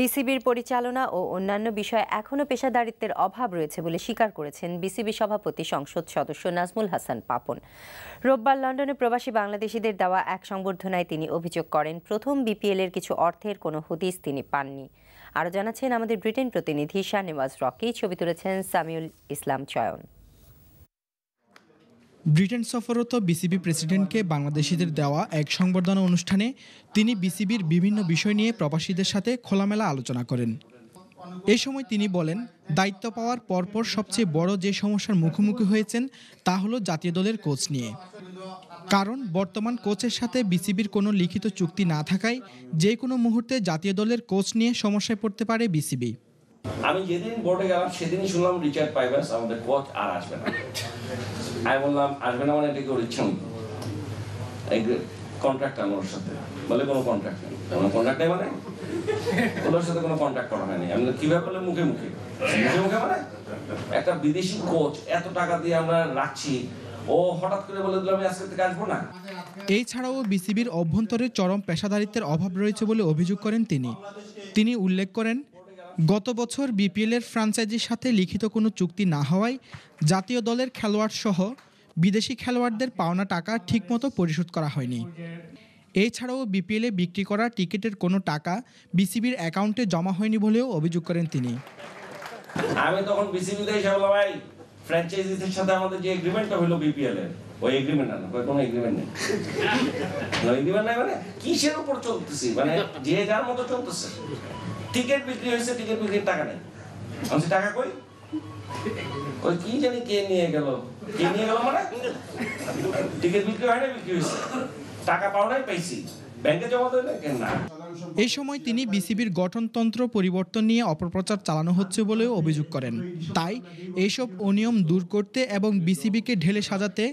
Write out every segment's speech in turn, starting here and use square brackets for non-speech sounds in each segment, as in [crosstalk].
বিসিবির পরিচালনা ও অন্যান্য বিষয়ে এখনও পেশাদারিত্বের অভাব রয়েছে বলে স্বীকার করেছেন বিসিবি সভাপতি সংসদ সদস্য নাজমুল হাসান পাপন রোববার লন্ডনে প্রবাসী বাংলাদেশিদের দেওয়া এক সংবর্ধনায় তিনি অভিযোগ করেন প্রথম বিপিএলের কিছু অর্থের কোনো হদিস তিনি পাননি আরও জানাচ্ছেন আমাদের ব্রিটেন প্রতিনিধি শাহ নেওয়াজ রকি ছবি তুলেছেন সামিউল ইসলাম চয়ন ব্রিটেন সফররত বিসিবি প্রেসিডেন্টকে বাংলাদেশিদের দেওয়া এক সংবর্ধনা অনুষ্ঠানে তিনি বিসিবির বিভিন্ন বিষয় নিয়ে প্রবাসীদের সাথে খোলামেলা আলোচনা করেন এ সময় তিনি বলেন দায়িত্ব পাওয়ার পরপর সবচেয়ে বড় যে সমস্যার মুখোমুখি হয়েছেন তা হলো জাতীয় দলের কোচ নিয়ে কারণ বর্তমান কোচের সাথে বিসিবির কোনো লিখিত চুক্তি না থাকায় যে কোনো মুহূর্তে জাতীয় দলের কোচ নিয়ে সমস্যায় পড়তে পারে বিসিবি আমি যেদিন বোর্ডে গেলাম সেদিনই শুনলাম রিচার্ড পাইবাস আমাদের কোচ আর আসবে না আমি বললাম আসবে না মানে এটা ইচ্ছা কন্ট্রাক্ট আমার সাথে বলে কোনো কন্ট্রাক্ট নেই কন্ট্রাক্ট নেই মানে সাথে কোনো কন্ট্রাক্ট করা হয়নি আমি মুখে মুখে মুখে মুখে মানে একটা বিদেশি কোচ এত টাকা দিয়ে আমরা রাখছি ও হঠাৎ করে বলে দিল আমি আজকে থেকে আসবো না এই ছাড়াও বিসিবির অভ্যন্তরে চরম পেশাদারিত্বের অভাব রয়েছে বলে অভিযোগ করেন তিনি তিনি উল্লেখ করেন গত বছর বিপিএলের ফ্রাঞ্চাইজির সাথে লিখিত কোনো চুক্তি না হওয়ায় জাতীয় দলের খেলোয়াড় সহ বিদেশি খেলোয়াড়দের পাওনা টাকা ঠিকমতো পরিশোধ করা হয়নি এছাড়াও বিপিএলে বিক্রি করা টিকিটের কোনো টাকা বিসিবির অ্যাকাউন্টে জমা হয়নি বলেও অভিযোগ করেন তিনি আমি তখন বিসিবিতে ভাই ফ্র্যাঞ্চাইজিদের সাথে আমাদের যে এগ্রিমেন্টটা হলো বিপিএল এর ওই এগ্রিমেন্ট না কোনো এগ্রিমেন্ট নেই এগ্রিমেন্ট [laughs] নাই মানে কিসের উপর চলতেছি মানে যে যার মতো চলতেছে টিকিট বিক্রি হয়েছে টিকিট বিক্রির টাকা নেই আমি টাকা কই ওই কি জানি কে নিয়ে গেল কে নিয়ে গেল মানে টিকিট বিক্রি হয় না বিক্রি হয়েছে টাকা পাও নাই পাইছি ব্যাংকে জমা দেয় কেন না এই সময় তিনি বিসিবির গঠনতন্ত্র পরিবর্তন নিয়ে অপপ্রচার চালানো হচ্ছে বলেও অভিযোগ করেন তাই এইসব অনিয়ম দূর করতে এবং বিসিবিকে ঢেলে সাজাতে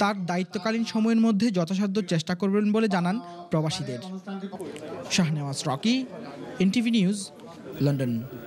তার দায়িত্বকালীন সময়ের মধ্যে যথাসাধ্য চেষ্টা করবেন বলে জানান প্রবাসীদের Shahnewaz Rocky NTV News, London.